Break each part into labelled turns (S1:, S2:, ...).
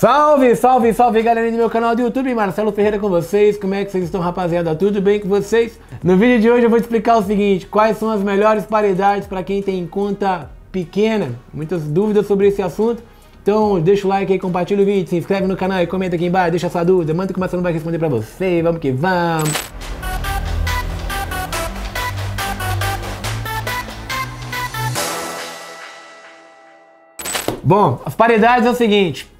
S1: Salve, salve, salve galerinha do meu canal do YouTube, Marcelo Ferreira com vocês, como é que vocês estão rapaziada, tudo bem com vocês? No vídeo de hoje eu vou te explicar o seguinte, quais são as melhores paridades para quem tem conta pequena, muitas dúvidas sobre esse assunto, então deixa o like aí, compartilha o vídeo, se inscreve no canal e comenta aqui embaixo, deixa sua dúvida, manda que o Marcelo vai responder para você, vamos que vamos! Bom, as paridades é o seguinte,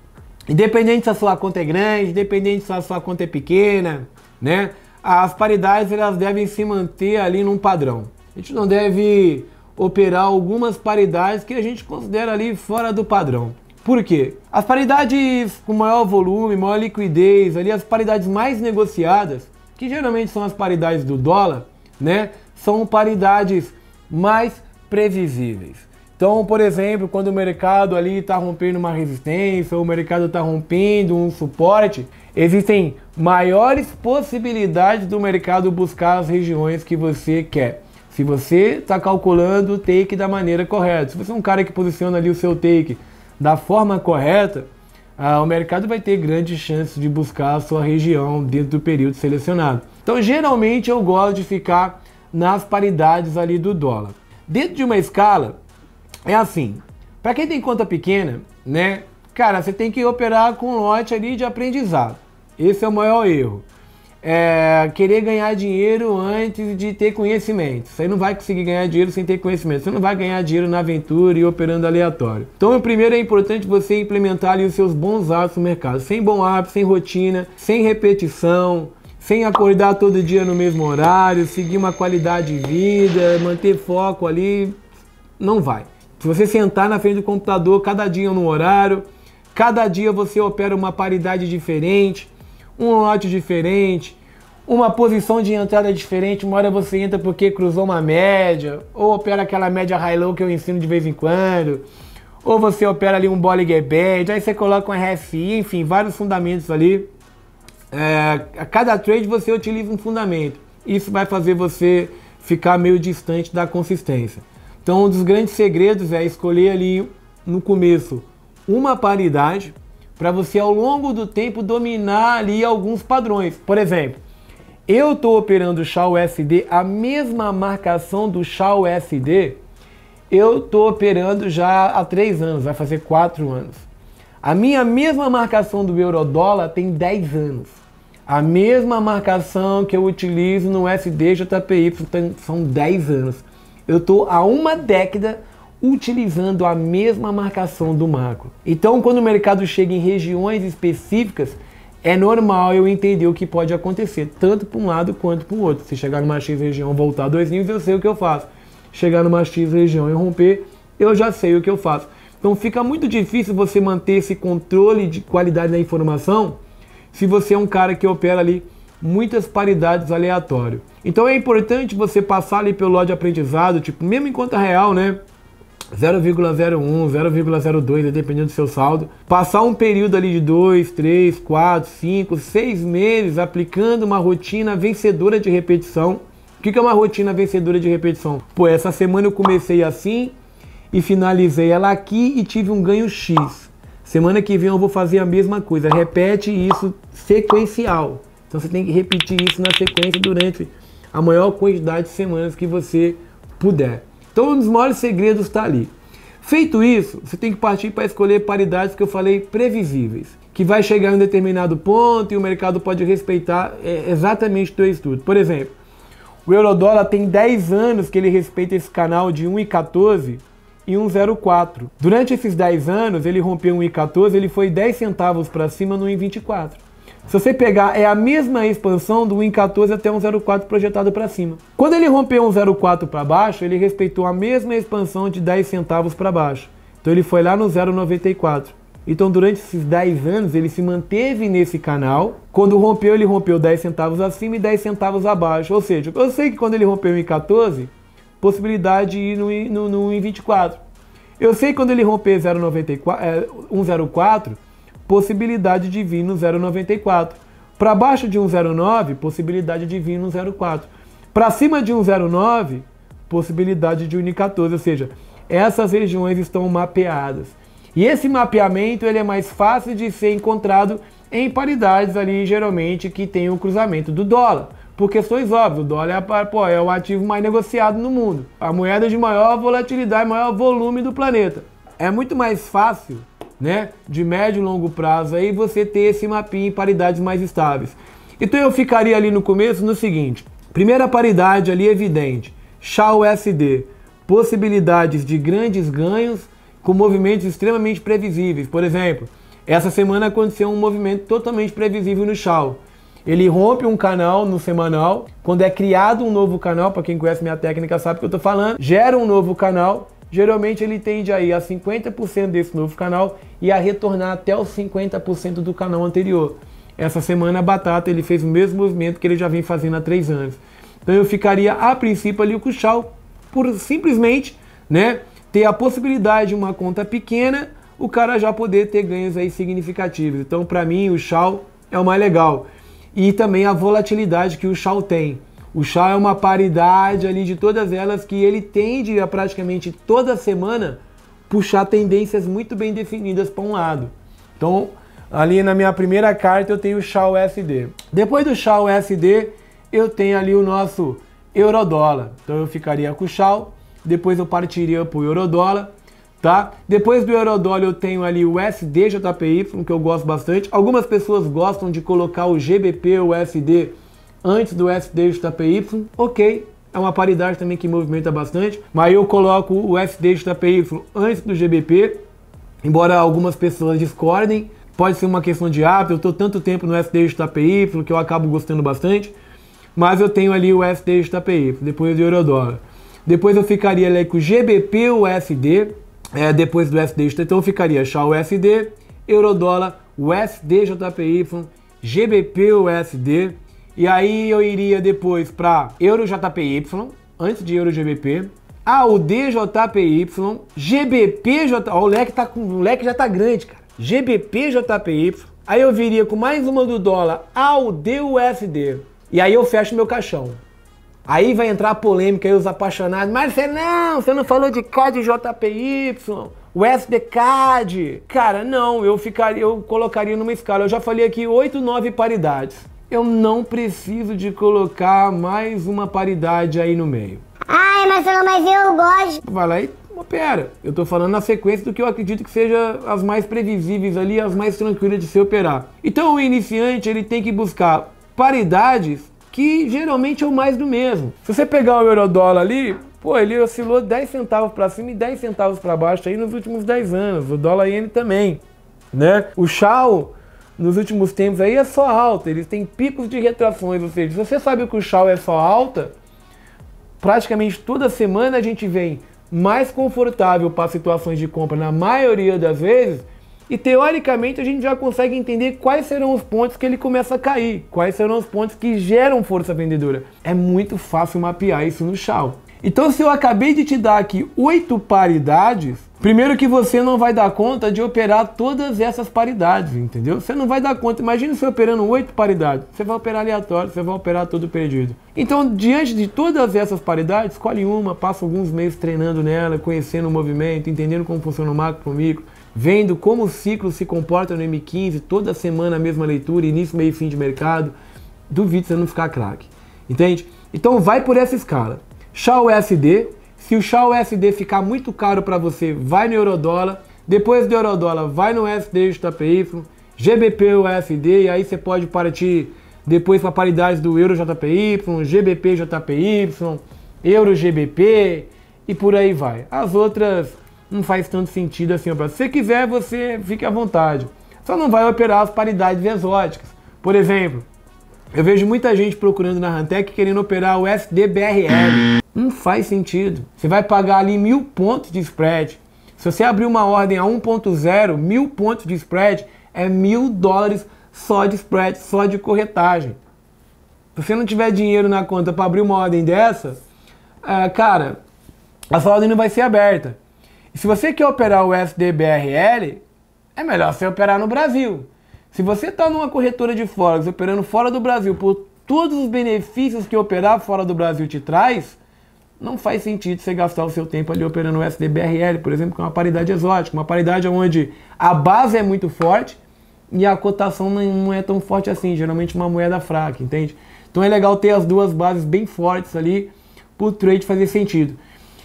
S1: Independente se a sua conta é grande, independente se a sua conta é pequena, né? As paridades elas devem se manter ali num padrão. A gente não deve operar algumas paridades que a gente considera ali fora do padrão. Por quê? As paridades com maior volume, maior liquidez, ali as paridades mais negociadas, que geralmente são as paridades do dólar, né? São paridades mais previsíveis. Então, por exemplo, quando o mercado ali está rompendo uma resistência, ou o mercado está rompendo um suporte, existem maiores possibilidades do mercado buscar as regiões que você quer. Se você está calculando o take da maneira correta, se você é um cara que posiciona ali o seu take da forma correta, ah, o mercado vai ter grandes chances de buscar a sua região dentro do período selecionado. Então, geralmente eu gosto de ficar nas paridades ali do dólar. Dentro de uma escala, é assim, para quem tem conta pequena, né, cara, você tem que operar com lote ali de aprendizado. Esse é o maior erro. É, querer ganhar dinheiro antes de ter conhecimento. Você não vai conseguir ganhar dinheiro sem ter conhecimento. Você não vai ganhar dinheiro na aventura e operando aleatório. Então, o primeiro é importante você implementar ali os seus bons hábitos no mercado. Sem bom hábito, sem rotina, sem repetição, sem acordar todo dia no mesmo horário, seguir uma qualidade de vida, manter foco ali, não vai. Se você sentar na frente do computador, cada dia no horário, cada dia você opera uma paridade diferente, um lote diferente, uma posição de entrada diferente. Uma hora você entra porque cruzou uma média, ou opera aquela média high-low que eu ensino de vez em quando, ou você opera ali um Bollinger Band, aí você coloca um RSI, enfim, vários fundamentos ali. É, a cada trade você utiliza um fundamento. Isso vai fazer você ficar meio distante da consistência. Então, um dos grandes segredos é escolher ali no começo uma paridade para você ao longo do tempo dominar ali alguns padrões. Por exemplo, eu estou operando o chá USD, a mesma marcação do chá USD, eu estou operando já há três anos, vai fazer quatro anos. A minha mesma marcação do eurodólar tem 10 anos. A mesma marcação que eu utilizo no SDJPY são 10 anos eu estou há uma década utilizando a mesma marcação do macro. Então, quando o mercado chega em regiões específicas, é normal eu entender o que pode acontecer, tanto para um lado quanto para o outro. Se chegar numa X região voltar dois níveis, eu sei o que eu faço. Chegar numa X região e romper, eu já sei o que eu faço. Então fica muito difícil você manter esse controle de qualidade da informação se você é um cara que opera ali muitas paridades aleatórias. Então é importante você passar ali pelo lote de aprendizado, tipo, mesmo em conta real, né? 0,01, 0,02, dependendo do seu saldo. Passar um período ali de 2, 3, 4, 5, 6 meses aplicando uma rotina vencedora de repetição. O que é uma rotina vencedora de repetição? Pô, essa semana eu comecei assim e finalizei ela aqui e tive um ganho X. Semana que vem eu vou fazer a mesma coisa. Repete isso sequencial. Então você tem que repetir isso na sequência durante a maior quantidade de semanas que você puder. Então um dos maiores segredos está ali. Feito isso, você tem que partir para escolher paridades que eu falei previsíveis, que vai chegar em um determinado ponto e o mercado pode respeitar é, exatamente o teu estudo. Por exemplo, o dólar tem 10 anos que ele respeita esse canal de 1,14 e 1,04. Durante esses 10 anos, ele rompeu 1,14, ele foi 10 centavos para cima no 1,24. Se você pegar, é a mesma expansão do 1,14 até 1,04 projetado para cima. Quando ele rompeu 1,04 para baixo, ele respeitou a mesma expansão de 10 centavos para baixo. Então ele foi lá no 0,94. Então durante esses 10 anos ele se manteve nesse canal. Quando rompeu, ele rompeu 10 centavos acima e 10 centavos abaixo. Ou seja, eu sei que quando ele rompeu em 14, possibilidade de ir no, no, no 1,24. Eu sei que quando ele romper 0,94, é, 1,04, possibilidade de vir no 0,94. Para baixo de 1,09, possibilidade de vir no 0,4. Para cima de 1,09, possibilidade de 1,14. Ou seja, essas regiões estão mapeadas. E esse mapeamento ele é mais fácil de ser encontrado em paridades ali, geralmente, que tem o cruzamento do dólar. Por questões óbvias, o dólar é, pô, é o ativo mais negociado no mundo. A moeda de maior volatilidade, maior volume do planeta. É muito mais fácil né, de médio e longo prazo aí você ter esse mapinha em paridades mais estáveis. Então eu ficaria ali no começo no seguinte: primeira paridade ali é evidente, SHA-USD, possibilidades de grandes ganhos com movimentos extremamente previsíveis. Por exemplo, essa semana aconteceu um movimento totalmente previsível no SHAW. Ele rompe um canal no semanal, quando é criado um novo canal, para quem conhece minha técnica sabe o que eu estou falando, gera um novo canal geralmente ele tende aí a 50% desse novo canal e a retornar até os 50% do canal anterior. Essa semana a Batata ele fez o mesmo movimento que ele já vem fazendo há três anos. Então eu ficaria a princípio ali o Kuchal por simplesmente, né, ter a possibilidade de uma conta pequena, o cara já poder ter ganhos aí significativos. Então para mim o Shaw é o mais legal. E também a volatilidade que o Shaw tem. O chá é uma paridade ali de todas elas que ele tende a praticamente toda semana puxar tendências muito bem definidas para um lado. Então, ali na minha primeira carta eu tenho o chá USD. Depois do chá USD, eu tenho ali o nosso eurodólar. Então eu ficaria com o chá, depois eu partiria para o eurodólar, tá? Depois do eurodólar eu tenho ali o USD JPY, que eu gosto bastante. Algumas pessoas gostam de colocar o GBP ou USD antes do SDJPY, ok, é uma paridade também que movimenta bastante, mas eu coloco o SD antes do GBP, embora algumas pessoas discordem, pode ser uma questão de hábito, eu estou tanto tempo no SD que eu acabo gostando bastante, mas eu tenho ali o SD depois do Eurodólar. Depois eu ficaria ali com o GBP USD, é, depois do SD, então eu ficaria chá USD, Eurodólar, USD JPY, GBP USD, e aí eu iria depois para EuroJPY, antes de EuroGBP. Ah, o DJPY, GBPJ. Ó, o leque, tá com, o leque já tá grande, cara. GBPJPY. Aí eu viria com mais uma do dólar ao DUSD. E aí eu fecho meu caixão. Aí vai entrar a polêmica aí os apaixonados. Mas você não, você não falou de CAD JPY, CAD Cara, não, eu ficaria, eu colocaria numa escala. Eu já falei aqui 8, 9 paridades eu não preciso de colocar mais uma paridade aí no meio. Ai, Marcelo, mas eu gosto. Vai lá e opera. Eu tô falando na sequência do que eu acredito que seja as mais previsíveis ali, as mais tranquilas de se operar. Então o iniciante ele tem que buscar paridades que geralmente é o mais do mesmo. Se você pegar o euro dólar ali, pô, ele oscilou 10 centavos para cima e 10 centavos para baixo aí nos últimos 10 anos. O dólar iene também, né? O Chao nos últimos tempos aí é só alta, eles têm picos de retrações, ou seja, se você sabe que o Shaw é só alta, praticamente toda semana a gente vem mais confortável para situações de compra na maioria das vezes, e teoricamente a gente já consegue entender quais serão os pontos que ele começa a cair, quais serão os pontos que geram força vendedora. É muito fácil mapear isso no Shaw. Então se eu acabei de te dar aqui oito paridades, Primeiro que você não vai dar conta de operar todas essas paridades, entendeu? Você não vai dar conta. Imagina você operando oito paridades. Você vai operar aleatório, você vai operar tudo perdido. Então, diante de todas essas paridades, escolhe uma, passa alguns meses treinando nela, conhecendo o movimento, entendendo como funciona o macro, o micro, vendo como o ciclo se comporta no M15, toda semana a mesma leitura, início, meio e fim de mercado. Duvido você não ficar craque, entende? Então, vai por essa escala. Chá USD, se o chá USD ficar muito caro para você, vai no eurodólar. Depois do eurodólar, vai no USD JPY, GBP USD, e aí você pode partir depois para paridades do euro JPY, GBP JPY, euro GBP e por aí vai. As outras não faz tanto sentido assim, Se você quiser, você fique à vontade. Só não vai operar as paridades exóticas. Por exemplo, eu vejo muita gente procurando na Rantec querendo operar o SDBRL. Não faz sentido. Você vai pagar ali mil pontos de spread. Se você abrir uma ordem a 1.0, mil pontos de spread é mil dólares só de spread, só de corretagem. Se você não tiver dinheiro na conta para abrir uma ordem dessa, é, cara, a sua ordem não vai ser aberta. E se você quer operar o SDBRL, é melhor você operar no Brasil. Se você está numa corretora de forex operando fora do Brasil por todos os benefícios que operar fora do Brasil te traz, não faz sentido você gastar o seu tempo ali operando o SDBRL, por exemplo, que é uma paridade exótica, uma paridade onde a base é muito forte e a cotação não é tão forte assim, geralmente uma moeda fraca, entende? Então é legal ter as duas bases bem fortes ali para o trade fazer sentido.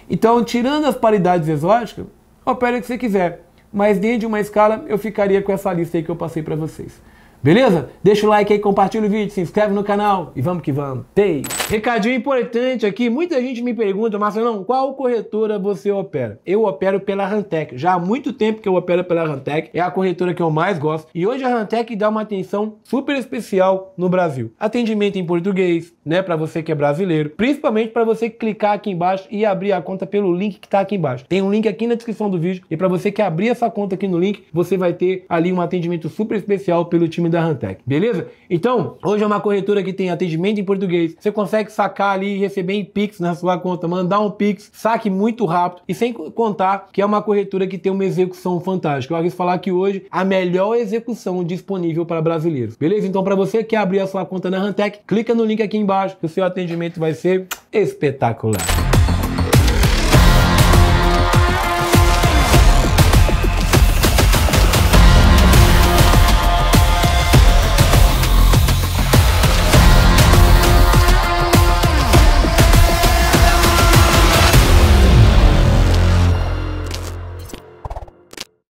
S1: Então, tirando as paridades exóticas, opere o que você quiser, mas dentro de uma escala eu ficaria com essa lista aí que eu passei para vocês. Beleza? Deixa o like aí, compartilha o vídeo, se inscreve no canal e vamos que vamos. Tei! Recadinho importante aqui, muita gente me pergunta, Marcelão, qual corretora você opera? Eu opero pela Rantec. Já há muito tempo que eu opero pela Rantec, é a corretora que eu mais gosto. E hoje a Rantec dá uma atenção super especial no Brasil. Atendimento em português, né, para você que é brasileiro, principalmente para você clicar aqui embaixo e abrir a conta pelo link que está aqui embaixo. Tem um link aqui na descrição do vídeo e para você que abrir essa conta aqui no link, você vai ter ali um atendimento super especial pelo time da Rantec, beleza? Então, hoje é uma corretora que tem atendimento em português. Você consegue sacar ali e receber em Pix na sua conta, mandar um Pix, saque muito rápido e sem contar que é uma corretora que tem uma execução fantástica. Eu arrisco falar que hoje a melhor execução disponível para brasileiros, beleza? Então, para você que abrir a sua conta na Rantec, clica no link aqui embaixo embaixo que o seu atendimento vai ser espetacular.